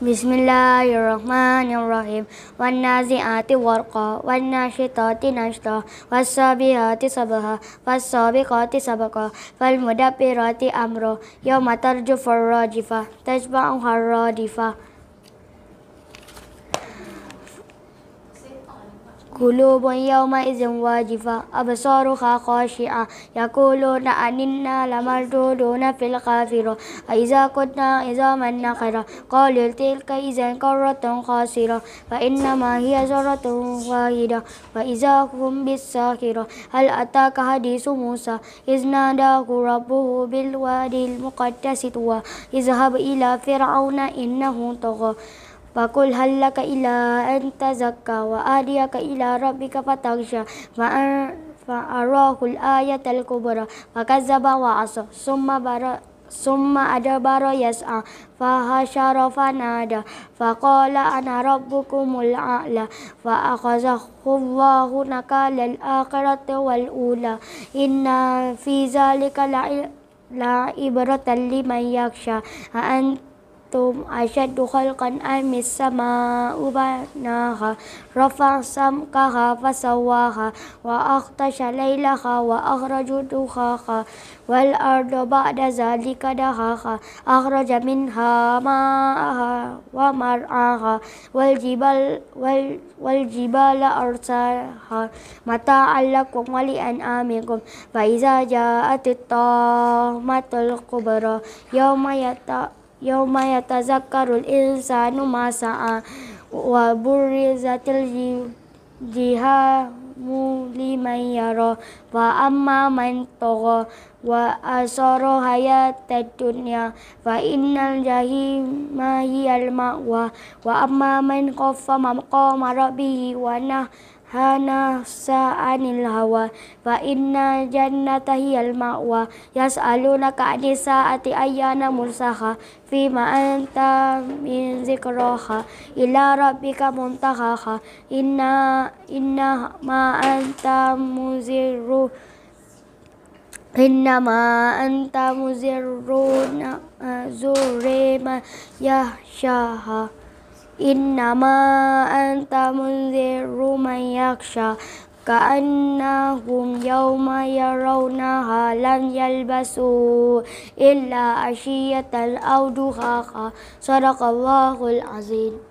بسم الله الرحمن الرحيم والنازعات غرقا والناشطات نشطا والسابيات صبها والسابقات سبقا فالمدبرات أمرا يوم ترجف الراجفة تشبعها الرادفة قلوب يومئذ واجفة أبصارها خاشعة يقولون أننا لمردودون في الخافرة أإذا كنا عظاما نخرة قالوا تلك إذا كرة خاسرة فإنما هي زرة واحدة فإذا هم بالساخرة هل أتاك حديث موسى إذ ناداه ربه بالوادي المقدس طوى اذهب إلى فرعون إنه طغى فقل هل لك إلى أن تزكى وأهديك إلى ربك فتخشى فأراه الآية الكبرى فكذب وعصى ثم بر ثم أدبر يسعى فهشر فنادى فقال أنا ربكم الأعلى فأخذه الله نكال الآخرة والأولى إن في ذلك لعبرة لمن يخشى أنت أنتم أشد خلقا أم السماء بناها رفع سمكها فسواها وأغطش ليلها وأخرج دخاها والأرض بعد ذلك دهاها أخرج منها ماءها ومرعاها والجبال, وال والجبال أرساها متاعا لكم ولأنعامكم فإذا جاءت الطامة الكبرى يوم يتأ Yauma yatazakkarul insanu ma sa'a wa burrizatil jihamu liman yara wa amma man tagha wa asoro haya dunya wa inal jahi hiyal ma'wa wa amma man khaffa maqama rabbihi wa نفسا عن الهوى فإن الجنة هي المأوى يسألونك عن الساعة أيان مرساها فيما أنت من ذكراها إلى ربك منتهاها إنا إنما أنت مزر إنما أنت مزر زر من يخشاها إنما أنت منذر من يخشى كأنهم يوم يرونها لم يلبسوا إلا عشية أو دخاخة صدق الله العظيم